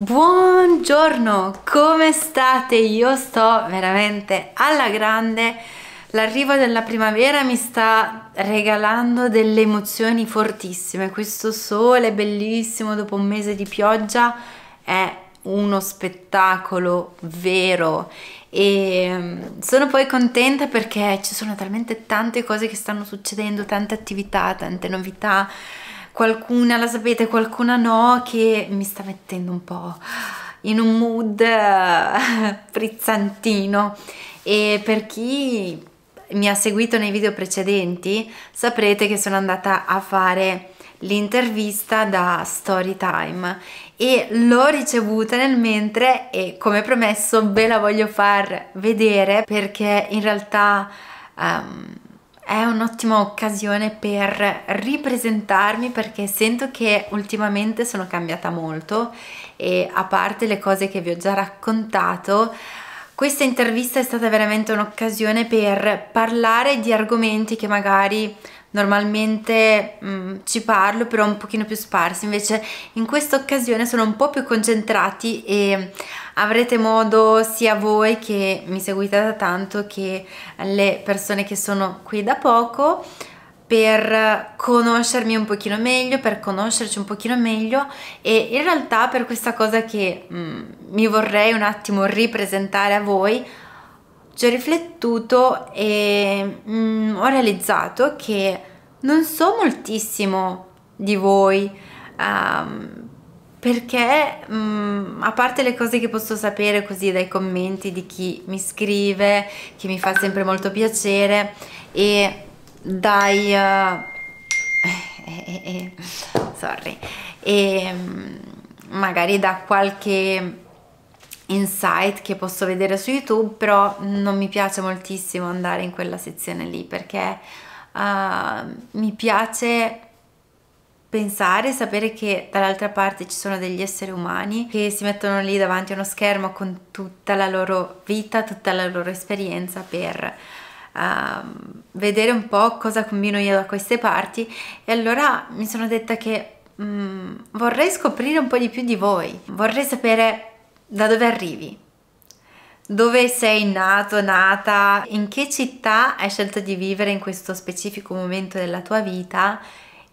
Buongiorno, come state? Io sto veramente alla grande. L'arrivo della primavera mi sta regalando delle emozioni fortissime. Questo sole bellissimo dopo un mese di pioggia è uno spettacolo vero e mm, sono poi contenta perché ci sono talmente tante cose che stanno succedendo, tante attività, tante novità qualcuna la sapete, qualcuna no, che mi sta mettendo un po' in un mood eh, frizzantino e per chi mi ha seguito nei video precedenti saprete che sono andata a fare l'intervista da Storytime e l'ho ricevuta nel mentre e come promesso ve la voglio far vedere perché in realtà um, è un'ottima occasione per ripresentarmi perché sento che ultimamente sono cambiata molto e a parte le cose che vi ho già raccontato questa intervista è stata veramente un'occasione per parlare di argomenti che magari normalmente mh, mm, ci parlo però un pochino più sparsi invece in questa occasione sono un po' più concentrati e avrete modo sia voi che mi seguite da tanto che le persone che sono qui da poco per conoscermi un pochino meglio, per conoscerci un pochino meglio e in realtà per questa cosa che mh, mm, mi vorrei un attimo ripresentare a voi ci ho riflettuto e mm, ho realizzato che non so moltissimo di voi um, perché um, a parte le cose che posso sapere così dai commenti di chi mi scrive che mi fa sempre molto piacere e dai uh, eh, eh, eh, sorry e um, magari da qualche insight che posso vedere su YouTube, però non mi piace moltissimo andare in quella sezione lì perché uh, mi piace pensare, sapere che dall'altra parte ci sono degli esseri umani che si mettono lì davanti a uno schermo con tutta la loro vita, tutta la loro esperienza per uh, vedere un po' cosa combino io da queste parti e allora mi sono detta che mh, mm, vorrei scoprire un po' di più di voi, vorrei sapere da dove arrivi, dove sei nato, nata, in che città hai scelto di vivere in questo specifico momento della tua vita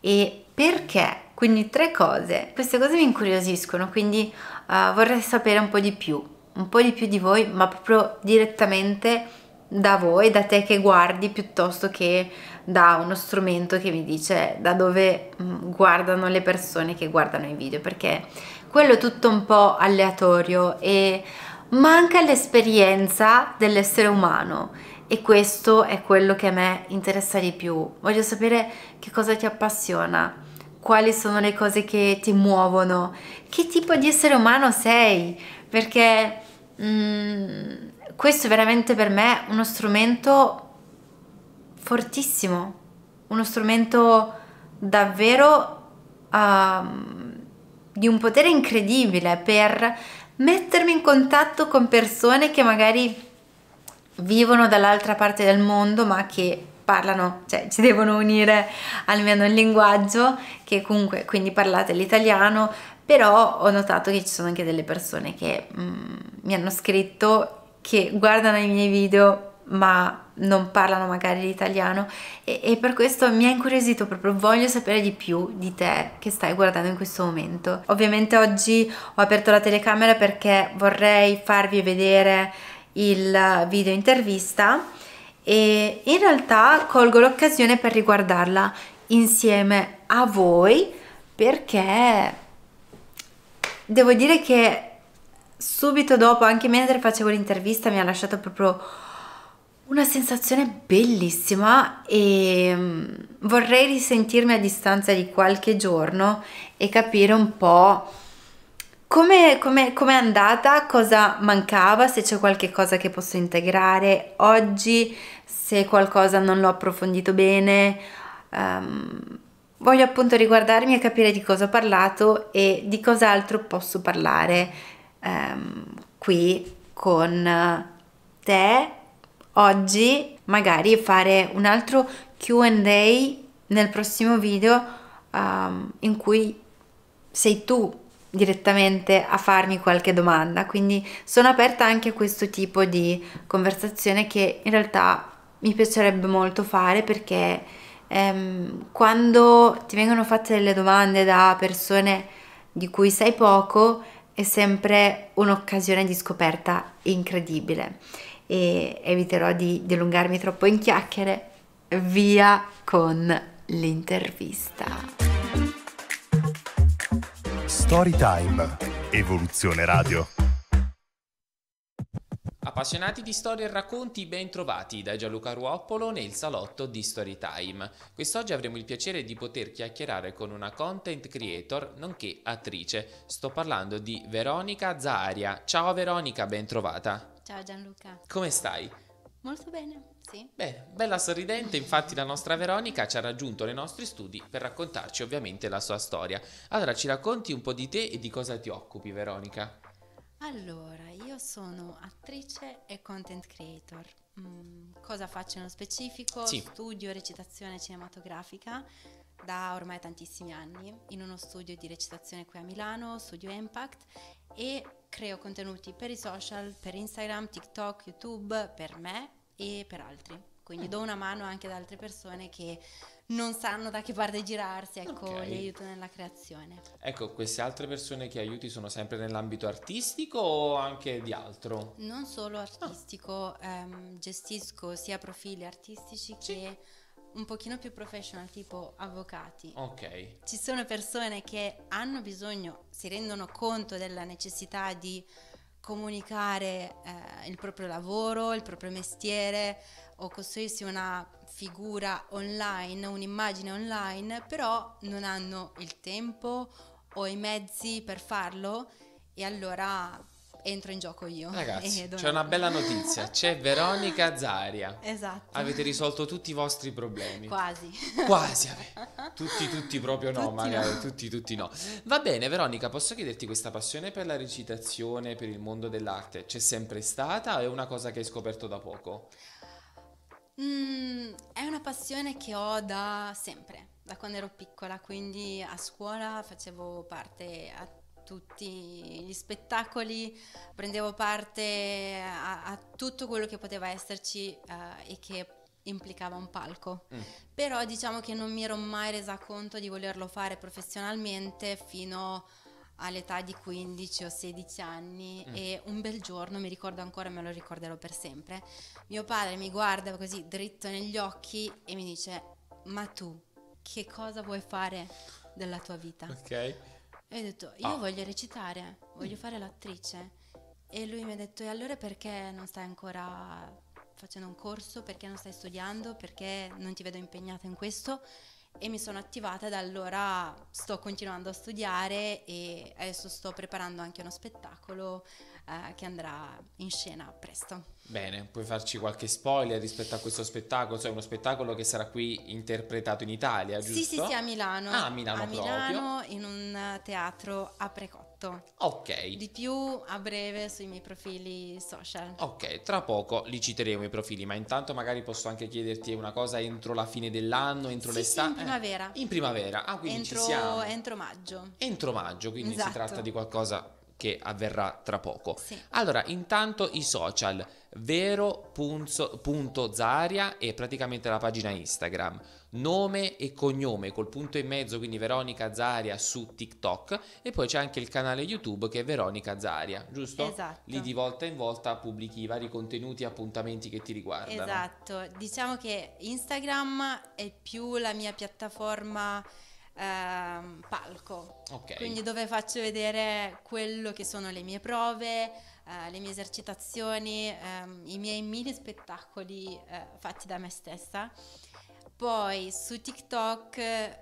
e perché. Quindi tre cose, queste cose mi incuriosiscono, quindi uh, vorrei sapere un po' di più, un po' di più di voi, ma proprio direttamente da voi, da te che guardi, piuttosto che da uno strumento che mi dice da dove mm, guardano le persone che guardano i video, perché quello è tutto un po' aleatorio e manca l'esperienza dell'essere umano e questo è quello che a me interessa di più. Voglio sapere che cosa ti appassiona, quali sono le cose che ti muovono, che tipo di essere umano sei, perché mm, questo è veramente per me uno strumento fortissimo, uno strumento davvero... Uh, di un potere incredibile per mettermi in contatto con persone che magari vivono dall'altra parte del mondo ma che parlano, cioè ci devono unire almeno il linguaggio che comunque quindi parlate l'italiano però ho notato che ci sono anche delle persone che mm, mi hanno scritto che guardano i miei video ma non parlano magari l'italiano e, e, per questo mi ha incuriosito proprio voglio sapere di più di te che stai guardando in questo momento ovviamente oggi ho aperto la telecamera perché vorrei farvi vedere il video intervista e in realtà colgo l'occasione per riguardarla insieme a voi perché devo dire che subito dopo anche mentre facevo l'intervista mi ha lasciato proprio una sensazione bellissima e mm, vorrei risentirmi a distanza di qualche giorno e capire un po' come, è andata, cosa mancava, se c'è qualche cosa che posso integrare oggi, se qualcosa non l'ho approfondito bene. Um, voglio appunto riguardarmi e capire di cosa ho parlato e di cos'altro posso parlare um, qui con te oggi, magari fare un altro QA nel prossimo video um, in cui sei tu direttamente a farmi qualche domanda, quindi sono aperta anche a questo tipo di conversazione che in realtà mi piacerebbe molto fare perché ehm, quando ti vengono fatte delle domande da persone di cui sai poco è sempre un'occasione di scoperta incredibile e eviterò di dilungarmi troppo in chiacchiere. Via con l'intervista. Storytime, Evoluzione Radio. Appassionati di storie e racconti, ben trovati da Gianluca Ruoppolo nel salotto di Storytime. Quest'oggi avremo il piacere di poter chiacchierare con una content creator nonché attrice. Sto parlando di Veronica Zaria. Ciao Veronica, ben trovata. Ciao Gianluca. Come stai? Molto bene, sì. Bene, bella sorridente, infatti la nostra Veronica ci ha raggiunto nei nostri studi per raccontarci ovviamente la sua storia. Allora ci racconti un po' di te e di cosa ti occupi Veronica? Allora, io sono attrice e content creator. Mm, cosa faccio nello specifico? Sì. Studio recitazione cinematografica da ormai tantissimi anni in uno studio di recitazione qui a Milano, studio Impact e creo contenuti per i social, per Instagram, TikTok, YouTube, per me e per altri. Quindi do una mano anche ad altre persone che non sanno da che parte girarsi, ecco, okay. li aiuto nella creazione. Ecco, queste altre persone che aiuti sono sempre nell'ambito artistico o anche di altro? Non solo artistico, ah. um, gestisco sia profili artistici sì. che un pochino più professional, tipo avvocati. Ok. Ci sono persone che hanno bisogno, si rendono conto della necessità di comunicare eh, il proprio lavoro, il proprio mestiere o costruirsi una figura online, un'immagine online, però non hanno il tempo o i mezzi per farlo e allora entro in gioco io. Ragazzi, c'è una bella notizia, c'è Veronica Zaria. Esatto. Avete risolto tutti i vostri problemi. Quasi. Quasi. Tutti, tutti proprio no, tutti magari, no. tutti, tutti no. Va bene, Veronica, posso chiederti questa passione per la recitazione, per il mondo dell'arte, c'è sempre stata o è una cosa che hai scoperto da poco? Mm, è una passione che ho da sempre, da quando ero piccola, quindi a scuola facevo parte attiva tutti gli spettacoli, prendevo parte a, a tutto quello che poteva esserci uh, e che implicava un palco. Mm. Però diciamo che non mi ero mai resa conto di volerlo fare professionalmente fino all'età di 15 o 16 anni mm. e un bel giorno, mi ricordo ancora e me lo ricorderò per sempre, mio padre mi guarda così dritto negli occhi e mi dice ma tu che cosa vuoi fare della tua vita? Ok. E ho detto, io ah. voglio recitare, voglio fare l'attrice. E lui mi ha detto, e allora perché non stai ancora facendo un corso? Perché non stai studiando? Perché non ti vedo impegnata in questo? E mi sono attivata e da allora sto continuando a studiare e adesso sto preparando anche uno spettacolo eh, che andrà in scena presto. Bene, puoi farci qualche spoiler rispetto a questo spettacolo? Cioè uno spettacolo che sarà qui interpretato in Italia, giusto? Sì, sì, sì, a Milano. Ah, a Milano a Milano proprio. in un teatro a Precotto. Ok. Di più a breve sui miei profili social. Ok, tra poco li citeremo i profili, ma intanto magari posso anche chiederti una cosa entro la fine dell'anno, entro sì, l'estate. Sì, in primavera. Eh, in primavera, ah quindi entro, ci siamo. Entro maggio. Entro maggio, quindi esatto. si tratta di qualcosa che avverrà tra poco. Sì. Allora, intanto i social vero.zaria è praticamente la pagina Instagram, nome e cognome col punto in mezzo, quindi Veronica Zaria su TikTok e poi c'è anche il canale YouTube che è Veronica Zaria, giusto? Esatto. Lì di volta in volta pubblichi i vari contenuti e appuntamenti che ti riguardano. Esatto, diciamo che Instagram è più la mia piattaforma ehm, palco, okay. quindi dove faccio vedere quello che sono le mie prove, eh, le mie esercitazioni, ehm, i miei mini spettacoli eh, fatti da me stessa poi su TikTok eh,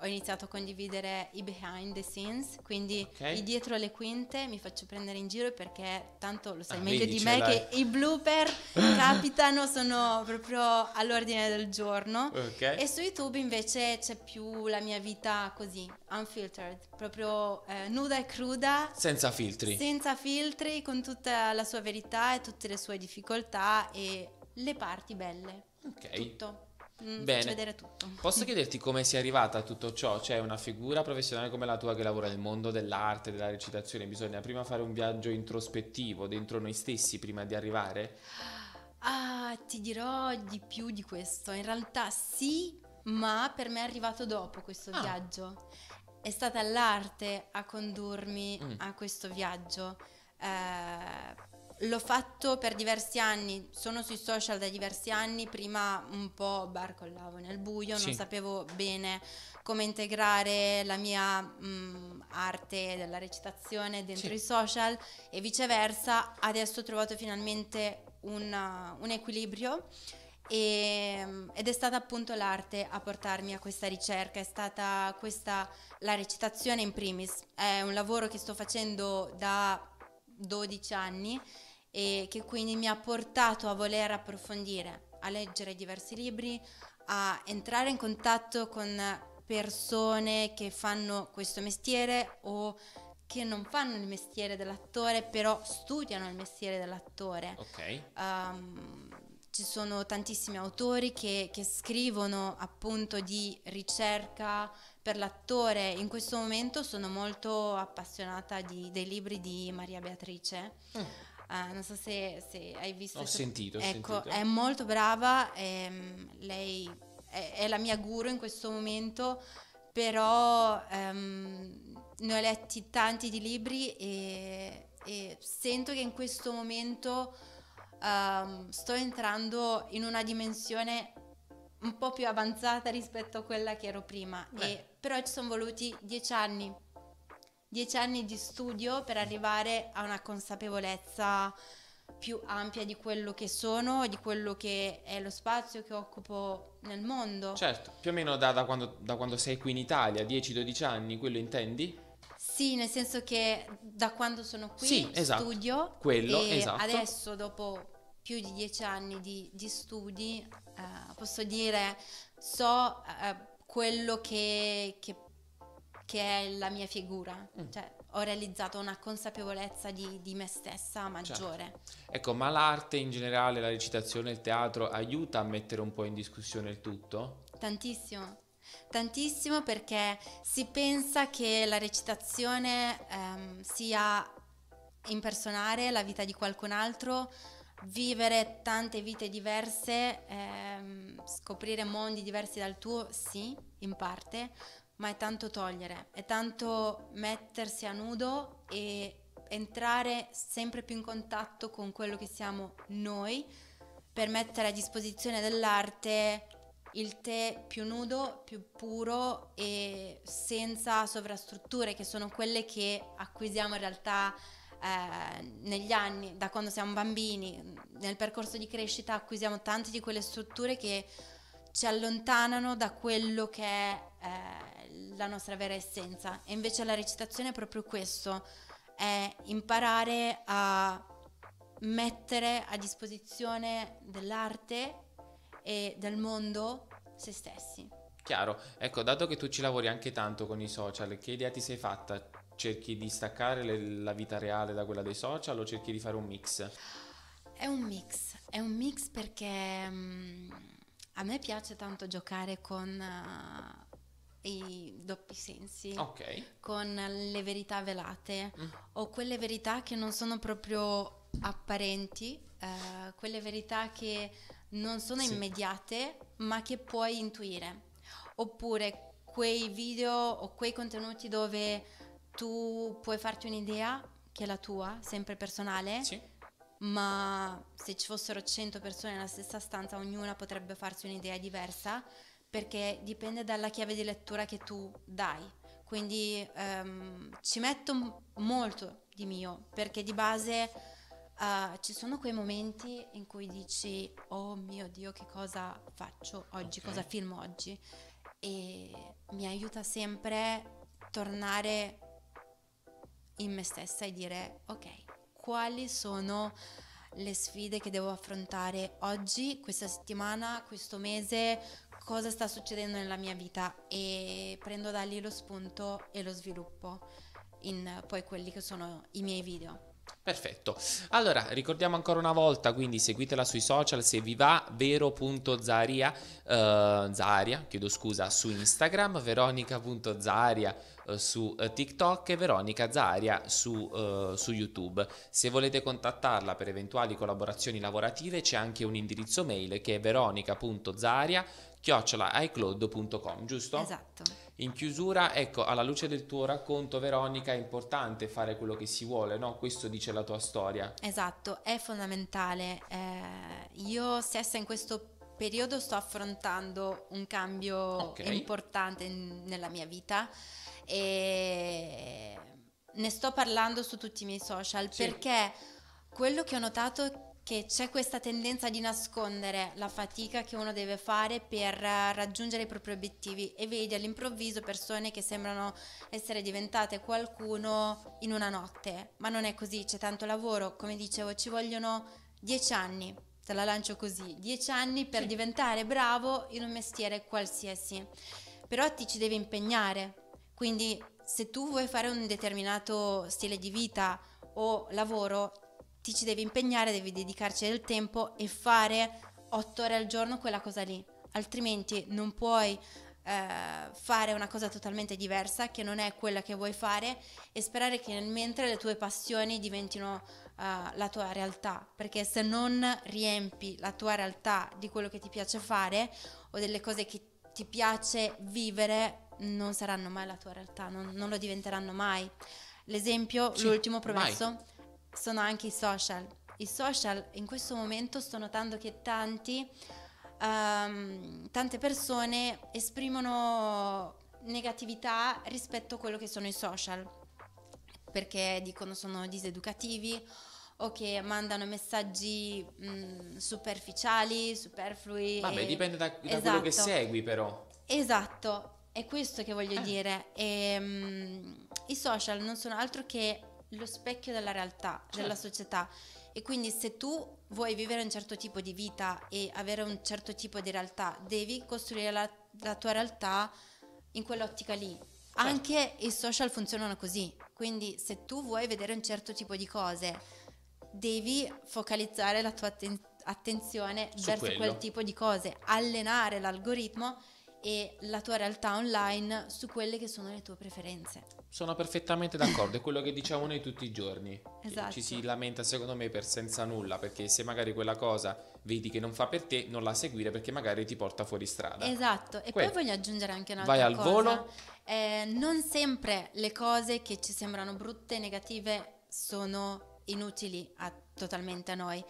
ho iniziato a condividere i behind the scenes, quindi okay. i dietro le quinte mi faccio prendere in giro perché tanto lo sai ah, meglio di me la... che i blooper capitano, sono proprio all'ordine del giorno. Okay. E su YouTube invece c'è più la mia vita così, unfiltered, proprio eh, nuda e cruda. Senza filtri. Senza filtri, con tutta la sua verità e tutte le sue difficoltà e le parti belle. Ok. Tutto. Mm, Bene. vedere tutto. Posso chiederti come sei arrivata a tutto ciò? Cioè, una figura professionale come la tua che lavora nel mondo dell'arte, della recitazione, bisogna prima fare un viaggio introspettivo dentro noi stessi prima di arrivare? Ah, ti dirò di più di questo. In realtà sì, ma per me è arrivato dopo questo ah. viaggio. È stata l'arte a condurmi mm. a questo viaggio. Eh, L'ho fatto per diversi anni, sono sui social da diversi anni, prima un po' barcollavo nel buio, sì. non sapevo bene come integrare la mia mh, mm, arte della recitazione dentro sì. i social e viceversa, adesso ho trovato finalmente una, uh, un equilibrio e, mm, ed è stata appunto l'arte a portarmi a questa ricerca, è stata questa la recitazione in primis, è un lavoro che sto facendo da 12 anni e che quindi mi ha portato a voler approfondire, a leggere diversi libri, a entrare in contatto con persone che fanno questo mestiere o che non fanno il mestiere dell'attore, però studiano il mestiere dell'attore. Ok. Um, ci sono tantissimi autori che, che, scrivono appunto di ricerca per l'attore. In questo momento sono molto appassionata di, dei libri di Maria Beatrice. Mm Uh, non so se, se hai visto. Ho sentito, ho ecco, sentito. è molto brava, ehm, lei è, è, la mia guru in questo momento, però ehm, ne ho letti tanti di libri e, e sento che in questo momento ehm, sto entrando in una dimensione un po' più avanzata rispetto a quella che ero prima, e, però ci sono voluti dieci anni dieci anni di studio per arrivare a una consapevolezza più ampia di quello che sono, di quello che è lo spazio che occupo nel mondo. Certo, più o meno da, da, quando, da quando, sei qui in Italia, 10-12 anni, quello intendi? Sì, nel senso che da quando sono qui sì, esatto. studio, quello, e esatto. adesso dopo più di 10 anni di, di studi eh, posso dire so eh, quello che, che che è la mia figura, mm. cioè ho realizzato una consapevolezza di, di me stessa maggiore. Certo. Ecco, ma l'arte in generale, la recitazione, il teatro aiuta a mettere un po' in discussione il tutto? Tantissimo, tantissimo perché si pensa che la recitazione ehm, sia impersonare la vita di qualcun altro, vivere tante vite diverse, ehm, scoprire mondi diversi dal tuo, sì, in parte, ma è tanto togliere, è tanto mettersi a nudo e entrare sempre più in contatto con quello che siamo noi per mettere a disposizione dell'arte il tè più nudo, più puro e senza sovrastrutture che sono quelle che acquisiamo in realtà eh, negli anni, da quando siamo bambini, nel percorso di crescita acquisiamo tante di quelle strutture che ci allontanano da quello che è eh, la nostra vera essenza. E invece la recitazione è proprio questo, è imparare a mettere a disposizione dell'arte e del mondo se stessi. Chiaro, ecco, dato che tu ci lavori anche tanto con i social, che idea ti sei fatta? Cerchi di staccare le, la vita reale da quella dei social o cerchi di fare un mix? È un mix, è un mix perché um, a me piace tanto giocare con... Uh, i doppi sensi okay. con le verità velate mm. o quelle verità che non sono proprio apparenti, eh, quelle verità che non sono sì. immediate ma che puoi intuire oppure quei video o quei contenuti dove tu puoi farti un'idea che è la tua, sempre personale, sì. ma se ci fossero 100 persone nella stessa stanza ognuna potrebbe farsi un'idea diversa perché dipende dalla chiave di lettura che tu dai. Quindi um, ci metto molto di mio, perché di base uh, ci sono quei momenti in cui dici, oh mio Dio, che cosa faccio oggi, okay. cosa filmo oggi. E mi aiuta sempre tornare in me stessa e dire, ok, quali sono le sfide che devo affrontare oggi, questa settimana, questo mese, cosa sta succedendo nella mia vita e prendo da lì lo spunto e lo sviluppo in poi quelli che sono i miei video. Perfetto. Allora, ricordiamo ancora una volta, quindi seguitela sui social se vi va, vero.zaria, eh, Zaria, chiedo scusa, su Instagram, veronica.zaria eh, su eh, TikTok e Veronica Zaria su, eh, su, YouTube. Se volete contattarla per eventuali collaborazioni lavorative c'è anche un indirizzo mail che è veronica.zaria.com chiocciolaicloud.com, giusto? Esatto. In chiusura, ecco, alla luce del tuo racconto, Veronica, è importante fare quello che si vuole, no? Questo dice la tua storia. Esatto, è fondamentale. Eh, io stessa in questo periodo sto affrontando un cambio okay. importante in, nella mia vita e ne sto parlando su tutti i miei social sì. perché quello che ho notato è che c'è questa tendenza di nascondere la fatica che uno deve fare per eh, raggiungere i propri obiettivi e vedi all'improvviso persone che sembrano essere diventate qualcuno in una notte, ma non è così, c'è tanto lavoro, come dicevo ci vogliono dieci anni, te la lancio così, dieci anni per sì. diventare bravo in un mestiere qualsiasi, però ti ci devi impegnare, quindi se tu vuoi fare un determinato stile di vita o lavoro, ti ci devi impegnare, devi dedicarci del tempo e fare otto ore al giorno quella cosa lì, altrimenti non puoi eh, fare una cosa totalmente diversa che non è quella che vuoi fare e sperare che nel mentre le tue passioni diventino eh, la tua realtà, perché se non riempi la tua realtà di quello che ti piace fare o delle cose che ti piace vivere, non saranno mai la tua realtà, non, non lo diventeranno mai. L'esempio, sì, l'ultimo promesso. Mai sono anche i social. I social in questo momento sto notando che tanti, um, tante persone esprimono negatività rispetto a quello che sono i social, perché dicono sono diseducativi o che mandano messaggi mh, mm, superficiali, superflui. Vabbè, e... Eh, dipende da, da esatto. quello che esatto. segui però. Esatto, è questo che voglio eh. dire. E, ehm, mh, I social non sono altro che lo specchio della realtà, certo. della società. E quindi se tu vuoi vivere un certo tipo di vita e avere un certo tipo di realtà, devi costruire la, la tua realtà in quell'ottica lì. Certo. Anche i social funzionano così, quindi se tu vuoi vedere un certo tipo di cose, devi focalizzare la tua atten- attenzione Su verso quello. quel tipo di cose, allenare l'algoritmo e la tua realtà online su quelle che sono le tue preferenze. Sono perfettamente d'accordo, è quello che diciamo noi tutti i giorni. Cioè, esatto. Ci si lamenta secondo me per senza nulla, perché se magari quella cosa vedi che non fa per te, non la seguire perché magari ti porta fuori strada. Esatto, e quello. poi voglio aggiungere anche un'altra cosa. Vai al cosa. volo. Eh, non sempre le cose che ci sembrano brutte, negative, sono inutili a, totalmente a noi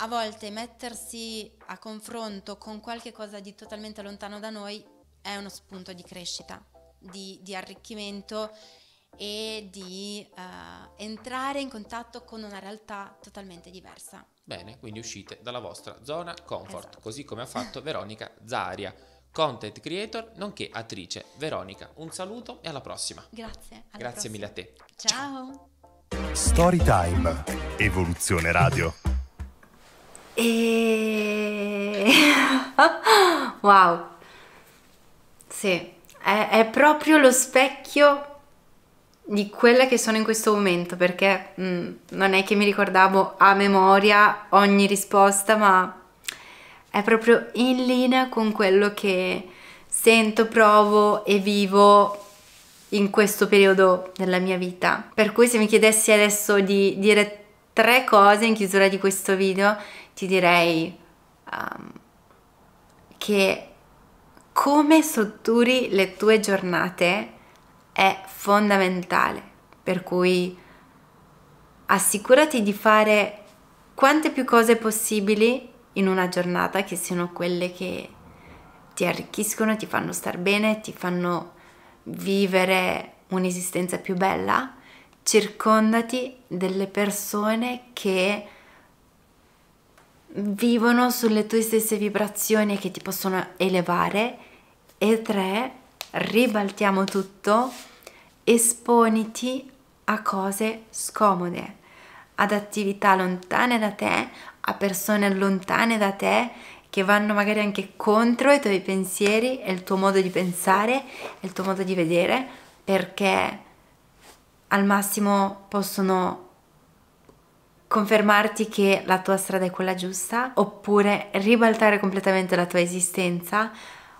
a volte mettersi a confronto con qualche cosa di totalmente lontano da noi è uno spunto di crescita, di, di arricchimento e di uh, entrare in contatto con una realtà totalmente diversa. Bene, quindi uscite dalla vostra zona comfort, esatto. così come ha fatto Veronica Zaria, content creator nonché attrice. Veronica, un saluto e alla prossima. Grazie. Alla Grazie prossima. mille a te. Ciao. Storytime, Evoluzione Radio. E... wow! Sì, è, è, proprio lo specchio di quella che sono in questo momento, perché mh, mm, non è che mi ricordavo a memoria ogni risposta, ma è proprio in linea con quello che sento, provo e vivo in questo periodo della mia vita. Per cui se mi chiedessi adesso di dire tre cose in chiusura di questo video, ti direi um, che come strutturi le tue giornate è fondamentale, per cui assicurati di fare quante più cose possibili in una giornata che siano quelle che ti arricchiscono, ti fanno star bene, ti fanno vivere un'esistenza più bella, circondati delle persone che vivono sulle tue stesse vibrazioni che ti possono elevare e tre, ribaltiamo tutto, esponiti a cose scomode, ad attività lontane da te, a persone lontane da te che vanno magari anche contro i tuoi pensieri e il tuo modo di pensare e il tuo modo di vedere perché al massimo possono confermarti che la tua strada è quella giusta, oppure ribaltare completamente la tua esistenza,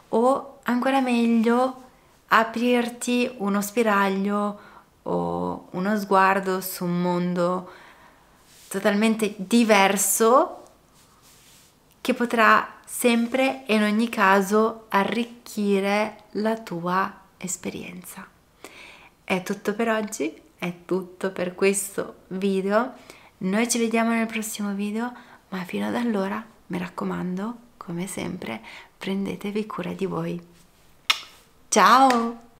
o ancora meglio aprirti uno spiraglio o uno sguardo su un mondo totalmente diverso che potrà sempre e in ogni caso arricchire la tua esperienza. È tutto per oggi, è tutto per questo video noi ci vediamo nel prossimo video, ma fino ad allora, mi raccomando, come sempre, prendetevi cura di voi. Ciao!